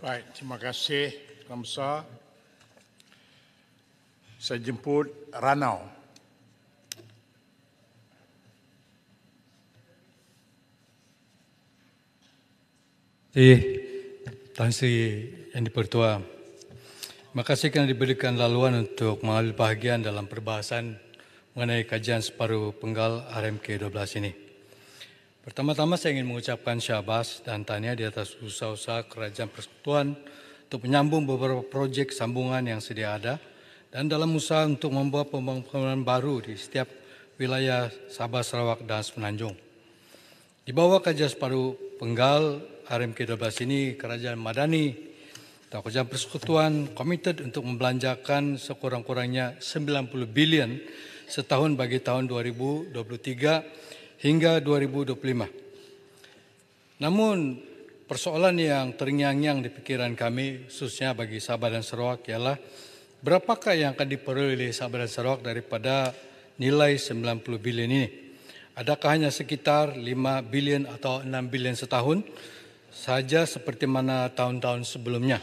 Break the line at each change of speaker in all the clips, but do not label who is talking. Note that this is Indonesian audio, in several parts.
Baik, terima kasih Tuan Saya jemput Ranau. Eh, Tuan Sri yang dipertua. Terima kasih kerana diberikan laluan untuk mengambil bahagian dalam perbahasan mengenai kajian separuh penggal RMK 12 ini. Pertama-tama saya ingin mengucapkan syabas dan tanya di atas usaha-usaha kerajaan persekutuan untuk menyambung beberapa proyek sambungan yang sedia ada dan dalam usaha untuk membuat pembangunan baru di setiap wilayah Sabah, Sarawak, dan Semenanjung. Di bawah Kajas Paru Penggal, RMK12 ini Kerajaan Madani atau Kerajaan Persekutuan komited untuk membelanjakan sekurang-kurangnya 90 bilion setahun bagi tahun 2023 hingga 2025. Namun persoalan yang terngiang nyang di pikiran kami khususnya bagi Sabah dan Sarawak ialah berapakah yang akan diperoleh oleh Sabah dan Sarawak daripada nilai 90 bilion ini? Adakah hanya sekitar 5 bilion atau 6 bilion setahun saja seperti mana tahun-tahun sebelumnya?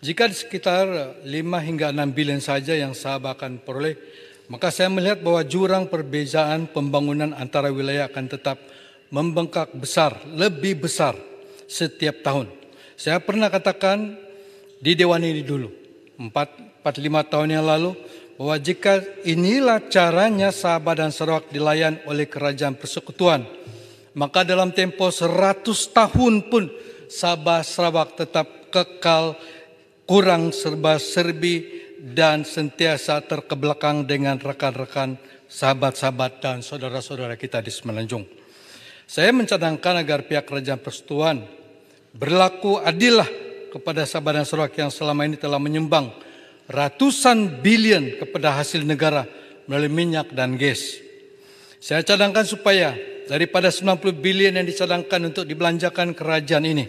Jika sekitar 5 hingga 6 bilion saja yang Sabah akan peroleh, maka saya melihat bahwa jurang perbezaan pembangunan antara wilayah akan tetap membengkak besar, lebih besar setiap tahun. Saya pernah katakan di Dewan ini dulu, 4, 4 5 tahun yang lalu, bahwa jika inilah caranya sahabat dan Sarawak dilayan oleh kerajaan persekutuan, maka dalam tempo 100 tahun pun Sabah Sarawak tetap kekal kurang serba-serbi dan sentiasa terkebelakang dengan rekan-rekan, sahabat-sahabat, dan saudara-saudara kita di Semenanjung. Saya mencadangkan agar pihak kerajaan persetuan berlaku adillah kepada sahabat dan saudara yang selama ini telah menyumbang ratusan bilion kepada hasil negara melalui minyak dan gas. Saya cadangkan supaya daripada 90 bilion yang dicadangkan untuk dibelanjakan kerajaan ini,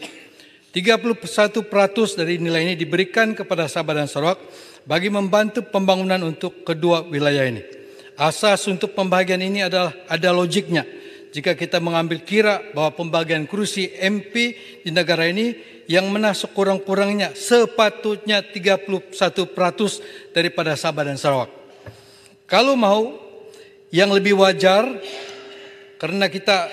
31 dari nilai ini diberikan kepada sahabat dan sarawak bagi membantu pembangunan untuk kedua wilayah ini. Asas untuk pembagian ini adalah ada logiknya. Jika kita mengambil kira bahwa pembagian kursi MP di negara ini yang mana sekurang-kurangnya sepatutnya 31% daripada Sabah dan Sarawak. Kalau mau yang lebih wajar karena kita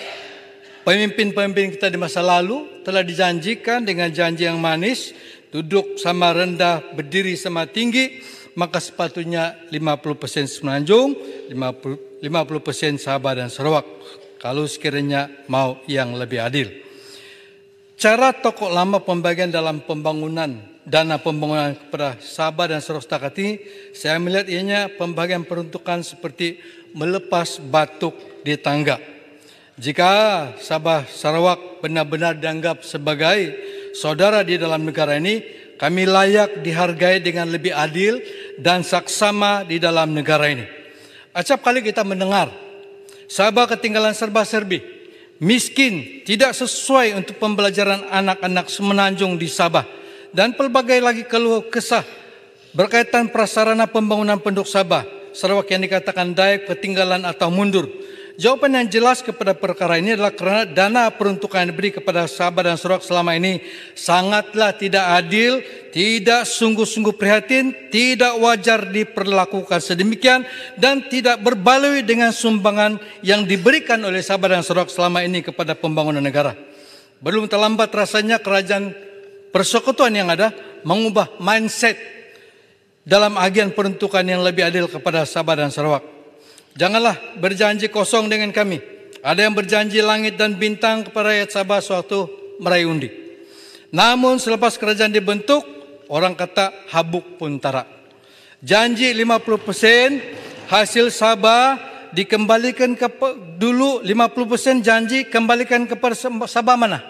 pemimpin-pemimpin kita di masa lalu telah dijanjikan dengan janji yang manis duduk sama rendah, berdiri sama tinggi, maka sepatunya 50% semenanjung, 50%, persen sahabat dan sarawak. Kalau sekiranya mau yang lebih adil. Cara tokoh lama pembagian dalam pembangunan dana pembangunan kepada sahabat dan sarawak setakat ini, saya melihat ianya pembagian peruntukan seperti melepas batuk di tangga. Jika Sabah Sarawak benar-benar dianggap sebagai saudara di dalam negara ini, kami layak dihargai dengan lebih adil dan saksama di dalam negara ini. Acap kali kita mendengar, Sabah ketinggalan serba-serbi, miskin, tidak sesuai untuk pembelajaran anak-anak semenanjung di Sabah, dan pelbagai lagi keluh kesah berkaitan prasarana pembangunan penduduk Sabah, Sarawak yang dikatakan dayak, ketinggalan atau mundur, Jawaban yang jelas kepada perkara ini adalah karena dana peruntukan yang diberi kepada sahabat dan surat selama ini sangatlah tidak adil, tidak sungguh-sungguh prihatin, tidak wajar diperlakukan sedemikian, dan tidak berbaloi dengan sumbangan yang diberikan oleh sahabat dan surat selama ini kepada pembangunan negara. Belum terlambat rasanya kerajaan persekutuan yang ada mengubah mindset dalam agian peruntukan yang lebih adil kepada Sabah dan Sarawak. Janganlah berjanji kosong dengan kami. Ada yang berjanji langit dan bintang kepada rakyat Sabah suatu meraih undi. Namun selepas kerajaan dibentuk, orang kata habuk pun tarak. Janji 50% hasil Sabah dikembalikan ke dulu 50% janji kembalikan ke Sabah mana?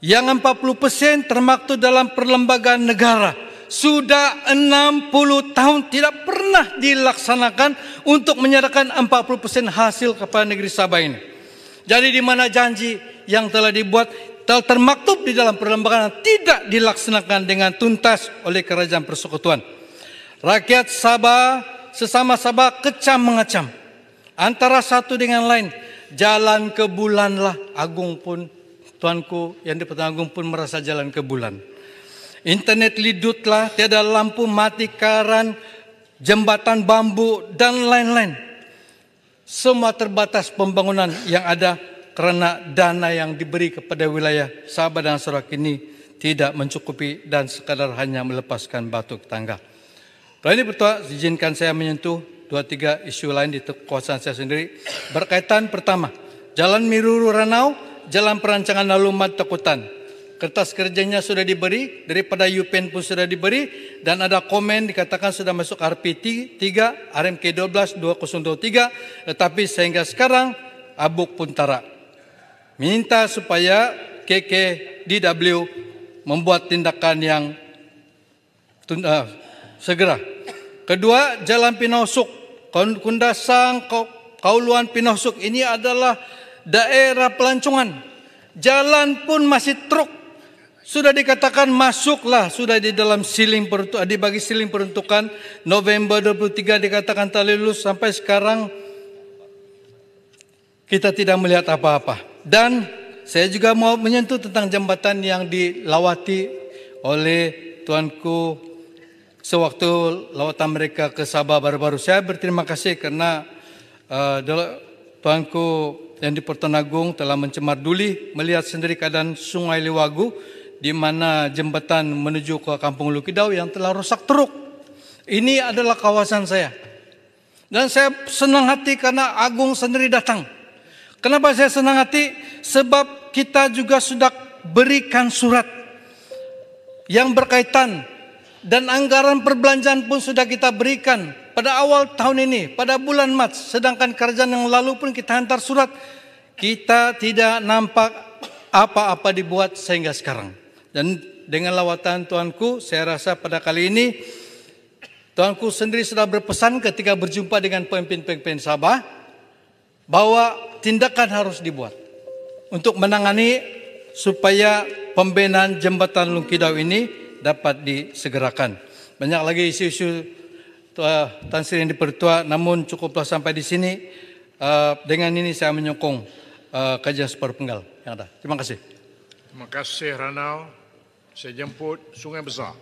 Yang 40% termaktub dalam perlembagaan negara. sudah 60 tahun tidak pernah dilaksanakan untuk menyerahkan 40% hasil kepada negeri Sabah ini. Jadi di mana janji yang telah dibuat telah termaktub di dalam perlembagaan tidak dilaksanakan dengan tuntas oleh kerajaan persekutuan. Rakyat Sabah sesama Sabah kecam mengecam antara satu dengan lain. Jalan ke bulanlah agung pun Tuanku yang di agung pun merasa jalan ke bulan internet lidutlah, tiada lampu mati karan, jembatan bambu, dan lain-lain. Semua terbatas pembangunan yang ada karena dana yang diberi kepada wilayah Sabah dan Sarawak ini tidak mencukupi dan sekadar hanya melepaskan batu tangga. Kali ini bertua, izinkan saya menyentuh dua tiga isu lain di kekuasaan saya sendiri. Berkaitan pertama, Jalan Miruru Ranau, Jalan Perancangan Lalu Mata Kutan kertas kerjanya sudah diberi, daripada UPN pun sudah diberi, dan ada komen dikatakan sudah masuk RPT 3 RMK 12, 2023, tetapi sehingga sekarang abuk pun tara. Minta supaya KKDW membuat tindakan yang uh, segera. Kedua, Jalan Pinosuk, Kundasang, Kauluan Pinosuk ini adalah daerah pelancongan. Jalan pun masih truk sudah dikatakan masuklah sudah di dalam siling peruntukan bagi siling peruntukan November 23 dikatakan tali lulus sampai sekarang kita tidak melihat apa-apa. Dan saya juga mau menyentuh tentang jembatan yang dilawati oleh tuanku sewaktu lawatan mereka ke Sabah baru-baru. Saya berterima kasih karena uh, tuanku yang di Pertanagung telah mencemar duli melihat sendiri keadaan Sungai Liwagu di mana jembatan menuju ke Kampung Lukidau yang telah rusak teruk. Ini adalah kawasan saya. Dan saya senang hati karena Agung sendiri datang. Kenapa saya senang hati? Sebab kita juga sudah berikan surat yang berkaitan dan anggaran perbelanjaan pun sudah kita berikan pada awal tahun ini, pada bulan Mac. Sedangkan kerjaan yang lalu pun kita hantar surat. Kita tidak nampak apa-apa dibuat sehingga sekarang. Dan dengan lawatan Tuanku, saya rasa pada kali ini Tuanku sendiri sudah berpesan ketika berjumpa dengan pemimpin-pemimpin Sabah bahwa tindakan harus dibuat untuk menangani supaya pembenahan jembatan Lungkidau ini dapat disegerakan. Banyak lagi isu-isu uh, eh, tansir yang dipertua, namun cukuplah sampai di sini. Eh, dengan ini saya menyokong uh, kajian super penggal yang ada. Terima kasih. Terima kasih Ranau. Saya jemput Sungai Besar.